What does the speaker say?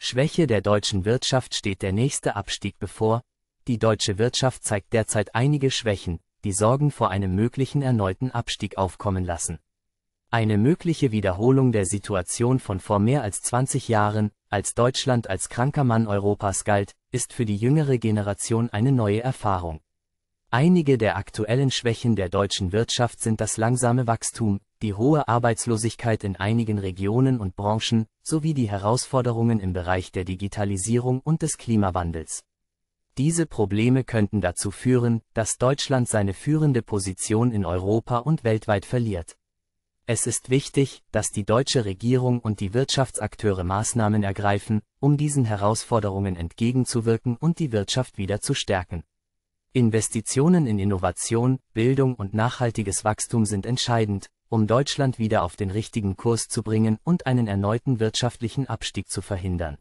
Schwäche der deutschen Wirtschaft steht der nächste Abstieg bevor, die deutsche Wirtschaft zeigt derzeit einige Schwächen, die Sorgen vor einem möglichen erneuten Abstieg aufkommen lassen. Eine mögliche Wiederholung der Situation von vor mehr als 20 Jahren, als Deutschland als kranker Mann Europas galt, ist für die jüngere Generation eine neue Erfahrung. Einige der aktuellen Schwächen der deutschen Wirtschaft sind das langsame Wachstum, die hohe Arbeitslosigkeit in einigen Regionen und Branchen, sowie die Herausforderungen im Bereich der Digitalisierung und des Klimawandels. Diese Probleme könnten dazu führen, dass Deutschland seine führende Position in Europa und weltweit verliert. Es ist wichtig, dass die deutsche Regierung und die Wirtschaftsakteure Maßnahmen ergreifen, um diesen Herausforderungen entgegenzuwirken und die Wirtschaft wieder zu stärken. Investitionen in Innovation, Bildung und nachhaltiges Wachstum sind entscheidend, um Deutschland wieder auf den richtigen Kurs zu bringen und einen erneuten wirtschaftlichen Abstieg zu verhindern